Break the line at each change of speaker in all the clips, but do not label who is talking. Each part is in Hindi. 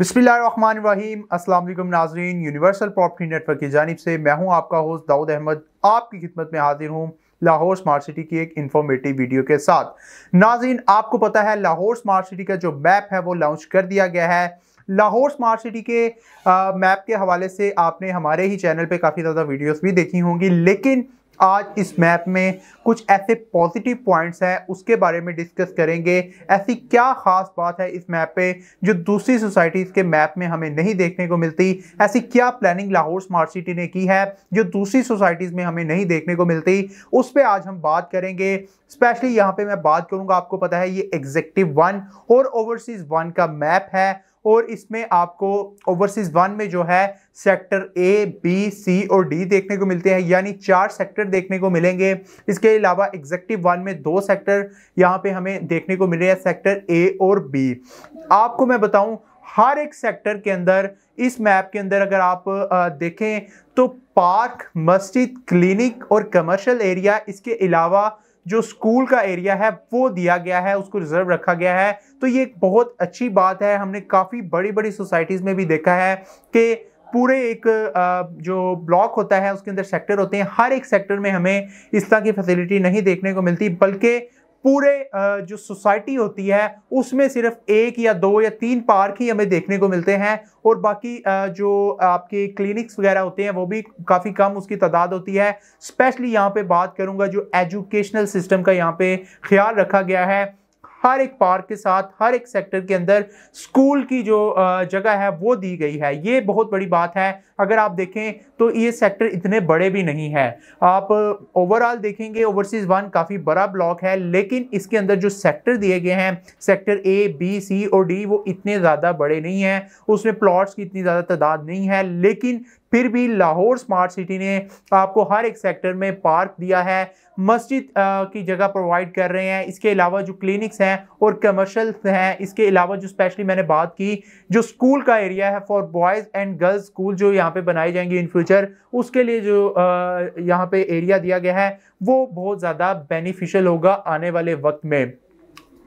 बिस्मिल्लाहिर्रहमानिर्रहीम अस्सलाम वालेकुम नाजरीन यूनिवर्सल प्रॉपर्टी नेटवर्क की जानब से मैं हूं आपका होस्ट दाऊद अहमद आपकी खिदमत में हाजिर हूं लाहौर स्मार्ट सिटी की एक इंफॉर्मेटिव वीडियो के साथ नाजरीन आपको पता है लाहौर स्मार्ट सिटी का जो मैप है वो लॉन्च कर दिया गया है लाहौर स्मार्ट सिटी के आ, मैप के हवाले से आपने हमारे ही चैनल पर काफ़ी ज़्यादा वीडियोज़ भी देखी होंगी लेकिन आज इस मैप में कुछ ऐसे पॉजिटिव पॉइंट्स हैं उसके बारे में डिस्कस करेंगे ऐसी क्या ख़ास बात है इस मैप पे जो दूसरी सोसाइटीज़ के मैप में हमें नहीं देखने को मिलती ऐसी क्या प्लानिंग लाहौर स्मार्ट सिटी ने की है जो दूसरी सोसाइटीज़ में हमें नहीं देखने को मिलती उस पर आज हम बात करेंगे स्पेशली यहाँ पर मैं बात करूँगा आपको पता है ये एग्जेक्टिव वन और ओवरसीज़ वन का मैप है और इसमें आपको ओवरसीज़ वन में जो है सेक्टर ए बी सी और डी देखने को मिलते हैं यानी चार सेक्टर देखने को मिलेंगे इसके अलावा एग्जेक्टिव वन में दो सेक्टर यहाँ पे हमें देखने को मिले हैं सेक्टर ए और बी आपको मैं बताऊँ हर एक सेक्टर के अंदर इस मैप के अंदर अगर आप देखें तो पार्क मस्जिद क्लिनिक और कमर्शियल एरिया इसके अलावा जो स्कूल का एरिया है वो दिया गया है उसको रिजर्व रखा गया है तो ये एक बहुत अच्छी बात है हमने काफ़ी बड़ी बड़ी सोसाइटीज़ में भी देखा है कि पूरे एक जो ब्लॉक होता है उसके अंदर सेक्टर होते हैं हर एक सेक्टर में हमें इस तरह की फैसिलिटी नहीं देखने को मिलती बल्कि पूरे जो सोसाइटी होती है उसमें सिर्फ एक या दो या तीन पार्क ही हमें देखने को मिलते हैं और बाकी जो आपके क्लिनिक्स वगैरह होते हैं वो भी काफ़ी कम उसकी तादाद होती है स्पेशली यहाँ पे बात करूँगा जो एजुकेशनल सिस्टम का यहाँ पे ख्याल रखा गया है हर एक पार्क के साथ हर एक सेक्टर के अंदर स्कूल की जो जगह है वो दी गई है ये बहुत बड़ी बात है अगर आप देखें तो ये सेक्टर इतने बड़े भी नहीं है आप ओवरऑल देखेंगे ओवरसीज़ वन काफ़ी बड़ा ब्लॉक है लेकिन इसके अंदर जो सेक्टर दिए गए हैं सेक्टर ए बी सी और डी वो इतने ज़्यादा बड़े नहीं हैं उसमें प्लॉट्स की इतनी ज़्यादा तादाद नहीं है लेकिन फिर भी लाहौर स्मार्ट सिटी ने आपको हर एक सेक्टर में पार्क दिया है मस्जिद की जगह प्रोवाइड कर रहे हैं इसके अलावा जो क्लिनिक्स हैं और कमर्शल हैं इसके अलावा जो स्पेशली मैंने बात की जो स्कूल का एरिया है for boys and girls school जो यहाँ पे बनाए जाएंगे इन फ्यूचर उसके लिए जो यहाँ पे एरिया दिया गया है वो बहुत ज़्यादा बेनिफिशियल होगा आने वाले वक्त में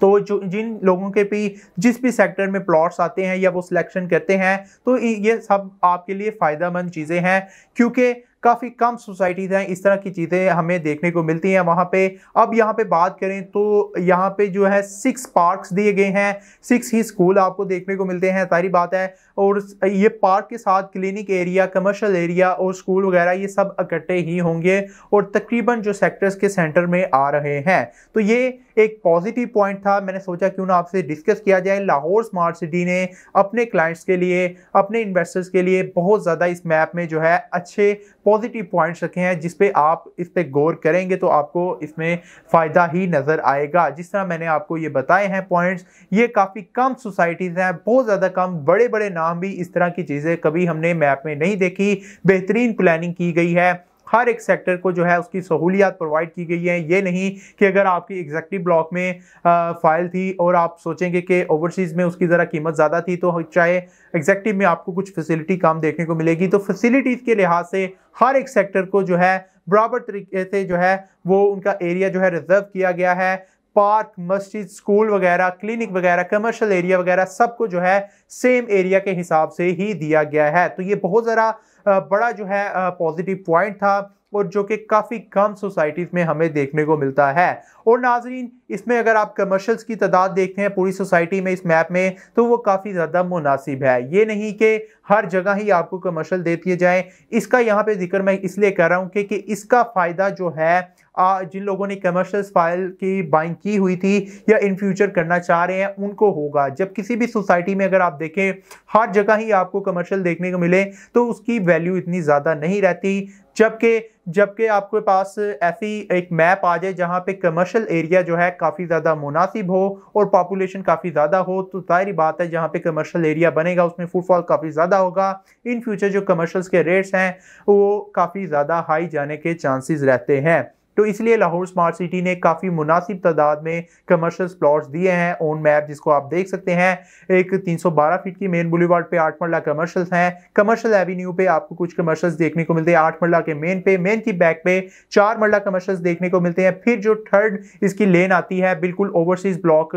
तो जो जिन लोगों के भी जिस भी सेक्टर में प्लॉट्स आते हैं या वो सिलेक्शन करते हैं तो ये सब आपके लिए फ़ायदेमंद चीज़ें हैं क्योंकि काफ़ी कम सोसाइटीज़ हैं इस तरह की चीज़ें हमें देखने को मिलती हैं वहाँ पे अब यहाँ पे बात करें तो यहाँ पे जो है सिक्स पार्क्स दिए गए हैं सिक्स ही स्कूल आपको देखने को मिलते हैं सारी बात है और ये पार्क के साथ क्लिनिक एरिया कमर्शियल एरिया और स्कूल वगैरह ये सब इकट्ठे ही होंगे और तकरीबन जो सेक्टर्स के सेंटर में आ रहे हैं तो ये एक पॉजिटिव पॉइंट था मैंने सोचा क्यों ना आपसे डिस्कस किया जाए लाहौर स्मार्ट सिटी ने अपने क्लाइंट्स के लिए अपने इन्वेस्टर्स के लिए बहुत ज़्यादा इस मैप में जो है अच्छे पॉजिटिव पॉइंट्स रखे हैं जिस पे आप इस पर गौर करेंगे तो आपको इसमें फ़ायदा ही नज़र आएगा जिस तरह मैंने आपको ये बताए हैं पॉइंट्स ये काफ़ी कम सोसाइटीज़ हैं बहुत ज़्यादा कम बड़े बड़े नाम भी इस तरह की चीज़ें कभी हमने मैप में नहीं देखी बेहतरीन प्लानिंग की गई है हर एक सेक्टर को जो है उसकी सहूलियात प्रोवाइड की गई है ये नहीं कि अगर आपकी एग्जेक्टिव ब्लॉक में फाइल थी और आप सोचेंगे कि ओवरसीज़ में उसकी ज़रा कीमत ज़्यादा थी तो चाहे एग्जेक्टिव में आपको कुछ फैसिलिटी काम देखने को मिलेगी तो फैसिलिटीज़ के लिहाज से हर एक सेक्टर को जो है बराबर तरीके से जो है वो उनका एरिया जो है रिजर्व किया गया है पार्क मस्जिद स्कूल वगैरह क्लिनिक वगैरह कमर्शियल एरिया वगैरह सबको जो है सेम एरिया के हिसाब से ही दिया गया है तो ये बहुत ज़रा बड़ा जो है पॉजिटिव पॉइंट था और जो कि काफ़ी कम सोसाइटीज़ में हमें देखने को मिलता है और नाजरीन इसमें अगर आप कमर्शल्स की तादाद देखते हैं पूरी सोसाइटी में इस मैप में तो वो काफ़ी ज़्यादा मुनासिब है ये नहीं कि हर जगह ही आपको कमर्शल दे दिए जाएँ इसका यहाँ पे जिक्र मैं इसलिए कर रहा हूँ कि, इसका फ़ायदा जो है आ, जिन लोगों ने कमर्शल्स फाइल की बाइंग की हुई थी या इन फ्यूचर करना चाह रहे हैं उनको होगा जब किसी भी सोसाइटी में अगर आप देखें हर जगह ही आपको कमर्शल देखने को मिले तो उसकी वैल्यू इतनी ज़्यादा नहीं रहती जबकि जबकि आपके पास ऐसी एक मैप आ जाए जहाँ पे कमर्शियल एरिया जो है काफ़ी ज़्यादा मुनासिब हो और पॉपुलेशन काफ़ी ज़्यादा हो तो जाहिर बात है जहाँ पे कमर्शियल एरिया बनेगा उसमें फुटफॉल काफ़ी ज़्यादा होगा इन फ्यूचर जो कमर्शल्स के रेट्स हैं वो काफ़ी ज़्यादा हाई जाने के चांसेस रहते हैं तो इसलिए लाहौर स्मार्ट सिटी ने काफ़ी मुनासिब तादाद में कमर्शियल प्लॉट्स दिए हैं ऑन मैप जिसको आप देख सकते हैं एक 312 फीट की मेन बुलीवार्ड पे आठ मरला कमर्शल हैं कमर्शल एवेन्यू पे आपको कुछ कमर्शल्स देखने को मिलते हैं आठ मरला के मेन पे मेन की बैक पे चार मरला कमर्शल्स देखने को मिलते हैं फिर जो थर्ड इसकी लेन आती है बिल्कुल ओवरसीज ब्लॉक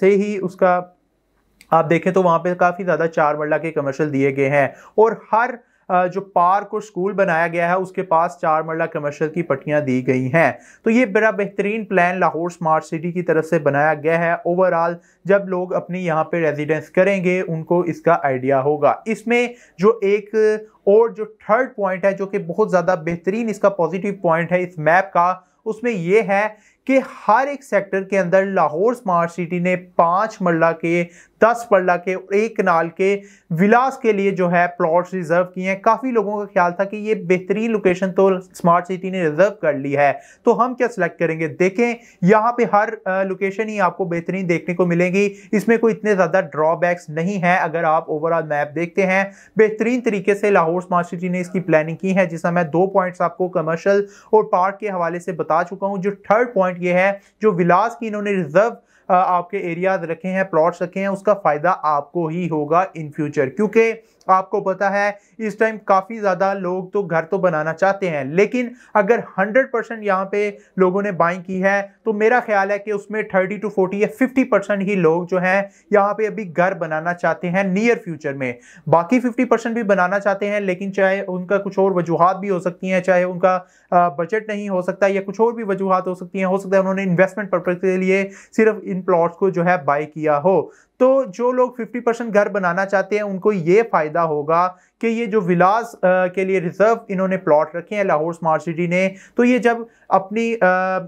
से ही उसका आप देखें तो वहाँ पे काफ़ी ज़्यादा चार मरला के कमर्शल दिए गए हैं और हर जो पार्क और स्कूल बनाया गया है उसके पास चार मरला कमर्शल की पट्टियाँ दी गई हैं तो ये बड़ा बेहतरीन प्लान लाहौर स्मार्ट सिटी की तरफ से बनाया गया है ओवरऑल जब लोग अपनी यहाँ पर रेजिडेंस करेंगे उनको इसका आइडिया होगा इसमें जो एक और जो थर्ड पॉइंट है जो कि बहुत ज़्यादा बेहतरीन इसका पॉजिटिव पॉइंट है इस मैप का उसमें यह है कि हर एक सेक्टर के अंदर लाहौर स्मार्ट सिटी ने पाँच मरला के दस मरला के और एक कनाल के विलास के लिए जो है प्लॉट्स रिजर्व किए हैं काफ़ी लोगों का ख्याल था कि ये बेहतरीन लोकेशन तो स्मार्ट सिटी ने रिजर्व कर ली है तो हम क्या सिलेक्ट करेंगे देखें यहाँ पे हर लोकेशन ही आपको बेहतरीन देखने को मिलेगी इसमें कोई इतने ज़्यादा ड्रॉबैक्स नहीं है अगर आप ओवरऑल मैप देखते हैं बेहतरीन तरीके से लाहौर स्मार्ट सिटी ने इसकी प्लानिंग की है जिसमें मैं दो पॉइंट्स आपको कमर्शल और पार्क के हवाले से बता चुका हूँ जो थर्ड पॉइंट पॉइंट ये है जो विलास की इन्होंने रिजर्व आपके एरियाज रखे हैं प्लॉट्स रखे हैं उसका फ़ायदा आपको ही होगा इन फ्यूचर क्योंकि आपको पता है इस टाइम काफ़ी ज़्यादा लोग तो घर तो बनाना चाहते हैं लेकिन अगर 100 परसेंट यहाँ पे लोगों ने बाइंग की है तो मेरा ख्याल है कि उसमें 30 टू 40 या 50 परसेंट ही लोग जो हैं यहाँ पे अभी घर बनाना चाहते हैं नियर फ्यूचर में बाकी 50 परसेंट भी बनाना चाहते हैं लेकिन चाहे उनका कुछ और वजूहत भी हो सकती हैं चाहे उनका बजट नहीं हो सकता या कुछ और भी वजूहत हो सकती हैं हो सकता है उन्होंने इन्वेस्टमेंट पर्पज़ के लिए सिर्फ इन प्लॉट्स को जो है बाई किया हो तो जो लोग 50 परसेंट घर बनाना चाहते हैं उनको ये फ़ायदा होगा कि ये जो विलास के लिए रिजर्व इन्होंने प्लॉट रखे हैं लाहौर स्मार्ट सिटी ने तो ये जब अपनी आ,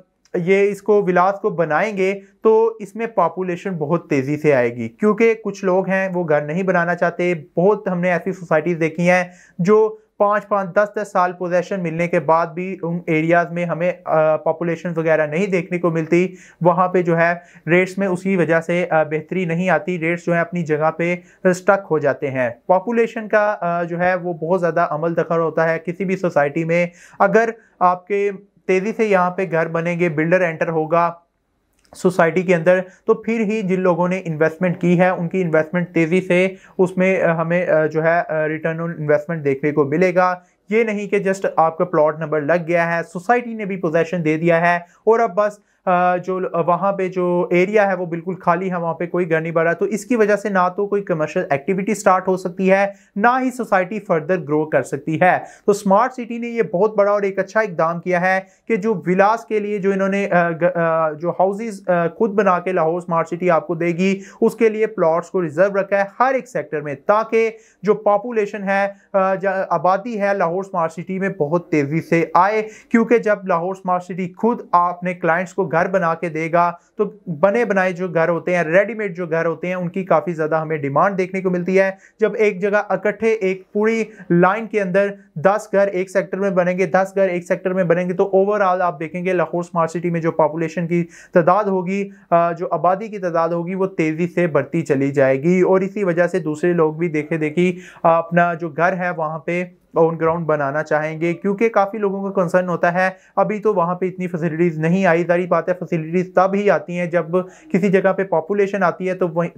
ये इसको विलास को बनाएंगे तो इसमें पॉपुलेशन बहुत तेज़ी से आएगी क्योंकि कुछ लोग हैं वो घर नहीं बनाना चाहते बहुत हमने ऐसी सोसाइटीज़ देखी हैं जो पाँच पाँच दस दस साल पोजेशन मिलने के बाद भी उन एरियाज़ में हमें पॉपुलेशन वगैरह नहीं देखने को मिलती वहाँ पे जो है रेट्स में उसी वजह से बेहतरी नहीं आती रेट्स जो है अपनी जगह पे स्टक हो जाते हैं पॉपुलेशन का जो है वो बहुत ज़्यादा अमल दखल होता है किसी भी सोसाइटी में अगर आपके तेज़ी से यहाँ पे घर बनेंगे बिल्डर एंटर होगा सोसाइटी के अंदर तो फिर ही जिन लोगों ने इन्वेस्टमेंट की है उनकी इन्वेस्टमेंट तेज़ी से उसमें हमें जो है रिटर्न ऑन इन्वेस्टमेंट देखने को मिलेगा ये नहीं कि जस्ट आपका प्लॉट नंबर लग गया है सोसाइटी ने भी पोजेशन दे दिया है और अब बस जो वहाँ पे जो एरिया है वो बिल्कुल खाली है वहाँ पे कोई घर नहीं बढ़ा तो इसकी वजह से ना तो कोई कमर्शियल एक्टिविटी स्टार्ट हो सकती है ना ही सोसाइटी फर्दर ग्रो कर सकती है तो स्मार्ट सिटी ने ये बहुत बड़ा और एक अच्छा इकदाम किया है कि जो विलास के लिए जो इन्होंने जो हाउसेज खुद बना के लाहौर स्मार्ट सिटी आपको देगी उसके लिए प्लॉट्स को रिजर्व रखा है हर एक सेक्टर में ताकि जो पॉपुलेशन है आबादी है लाहौर स्मार्ट सिटी में बहुत तेज़ी से आए क्योंकि जब लाहौर स्मार्ट सिटी खुद आपने क्लाइंट्स को घर बना के देगा तो बने बनाए जो घर होते हैं रेडीमेड जो घर होते हैं उनकी काफ़ी ज़्यादा हमें डिमांड देखने को मिलती है जब एक जगह इकट्ठे एक पूरी लाइन के अंदर दस घर एक सेक्टर में बनेंगे दस घर एक सेक्टर में बनेंगे तो ओवरऑल आप देखेंगे लाहौर स्मार्ट सिटी में जो पॉपुलेशन की तादाद होगी जो आबादी की तादाद होगी वो तेज़ी से बढ़ती चली जाएगी और इसी वजह से दूसरे लोग भी देखे देखी अपना जो घर है वहाँ पे ऑन ग्राउंड बनाना चाहेंगे क्योंकि काफ़ी लोगों का कंसर्न होता है अभी तो वहाँ पे इतनी फैसिलिटीज़ नहीं आई सारी बात है फैसिलिटीज़ तब ही आती हैं जब किसी जगह पे पॉपुलेशन आती है तो वहीं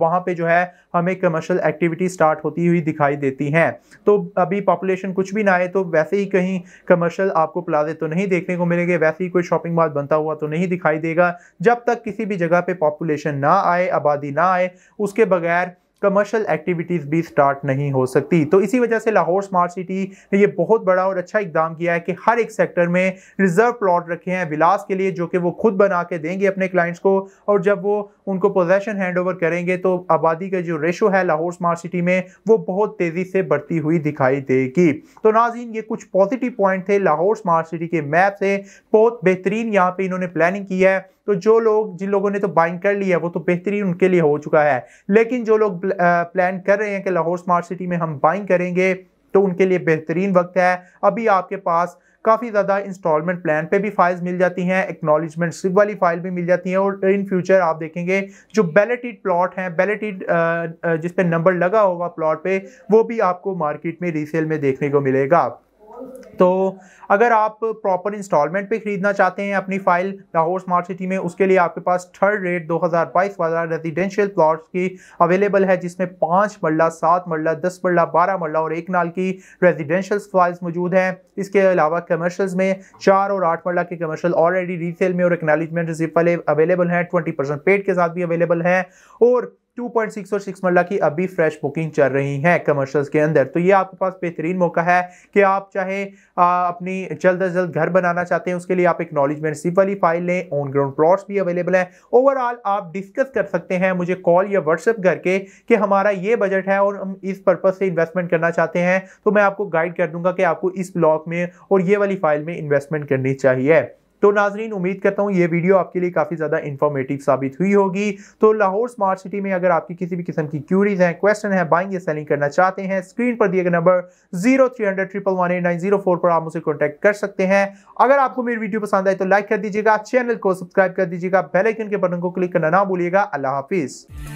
वहाँ पे जो है हमें कमर्शियल एक्टिविटी स्टार्ट होती हुई दिखाई देती हैं तो अभी पॉपुलेशन कुछ भी ना आए तो वैसे ही कहीं कमर्शल आपको प्लाजे तो नहीं देखने को मिलेंगे वैसे ही कोई शॉपिंग मॉल बनता हुआ तो नहीं दिखाई देगा जब तक किसी भी जगह पर पॉपुलेशन ना आए आबादी ना आए उसके बगैर कमर्शियल एक्टिविटीज़ भी स्टार्ट नहीं हो सकती तो इसी वजह से लाहौर स्मार्ट सिटी ने ये बहुत बड़ा और अच्छा इकदाम किया है कि हर एक सेक्टर में रिजर्व प्लॉट रखे हैं विलास के लिए जो कि वो खुद बना के देंगे अपने क्लाइंट्स को और जब वो उनको पोजेशन हैंड ओवर करेंगे तो आबादी का जो रेशो है लाहौर स्मार्ट सिटी में वो बहुत तेज़ी से बढ़ती हुई दिखाई देगी तो नाजीन ये कुछ पॉजिटिव पॉइंट थे लाहौर स्मार्ट सिटी के मैप से बहुत बेहतरीन यहाँ पर इन्होंने प्लानिंग की है तो जो लोग जिन लोगों ने तो बाइंग कर लिया वो तो बेहतरीन उनके लिए हो चुका है लेकिन जो लोग प्लान कर रहे हैं कि लाहौर स्मार्ट सिटी में हम बाइंग करेंगे तो उनके लिए बेहतरीन वक्त है अभी आपके पास काफ़ी ज़्यादा इंस्टॉलमेंट प्लान पे भी फाइल्स मिल जाती हैं एक्नॉलेजमेंट सिप वाली फाइल भी मिल जाती हैं और इन फ्यूचर आप देखेंगे जो बैलेटेड प्लॉट हैं बैलेटेड जिस पे नंबर लगा होगा प्लॉट पे वो भी आपको मार्केट में रीसेल में देखने को मिलेगा तो अगर आप प्रॉपर इंस्टॉलमेंट पे ख़रीदना चाहते हैं अपनी फ़ाइल लाहौर स्मार्ट सिटी में उसके लिए आपके पास थर्ड रेट 2022 वाला रेजिडेंशियल प्लॉट्स की अवेलेबल है जिसमें पाँच मरला सात मरला दस मरला बारह मरला और एक नाल की रेजिडेंशियल फाइल्स मौजूद हैं इसके अलावा कमर्शल्स में चार और आठ मरला के कमर्शल ऑलरेडी रीसेल में और एक्नॉलेजमेंट रिसिप्ट अवेलेबल हैं ट्वेंटी पेड के साथ भी अवेलेबल हैं और 2.6 और 6 मरला की अभी फ्रेश बुकिंग चल रही हैं कमर्शियल्स के अंदर तो ये आपके पास बेहतरीन मौका है कि आप चाहे आ, अपनी जल्द अज जल्द घर बनाना चाहते हैं उसके लिए आप एक्नॉलेजमेंट सिप वाली फाइल लें ऑन ग्राउंड प्लॉट्स भी अवेलेबल हैं ओवरऑल आप डिस्कस कर सकते हैं मुझे कॉल या व्हाट्सएप करके कि हमारा ये बजट है और हम इस पर्पज़ से इन्वेस्टमेंट करना चाहते हैं तो मैं आपको गाइड कर दूंगा कि आपको इस ब्लॉक में और ये वाली फाइल में इन्वेस्टमेंट करनी चाहिए तो नाजरीन उम्मीद करता हूँ ये वीडियो आपके लिए काफ़ी ज़्यादा इन्फॉर्मेटिव साबित हुई होगी तो लाहौर स्मार्ट सिटी में अगर आपकी किसी भी किस्म की क्यूरीज हैं क्वेश्चन है बाइंग या सेलिंग करना चाहते हैं स्क्रीन पर दिए गए number zero three hundred triple one eight nine zero four पर आप मुझसे कॉन्टैक्ट कर सकते हैं अगर आपको मेरी वीडियो पसंद आए तो लाइक कर दीजिएगा चैनल को सब्सक्राइब कर दीजिएगा बेलाइकन के बटन को क्लिक करना ना भूलिएगा अल्लाह हाफिज़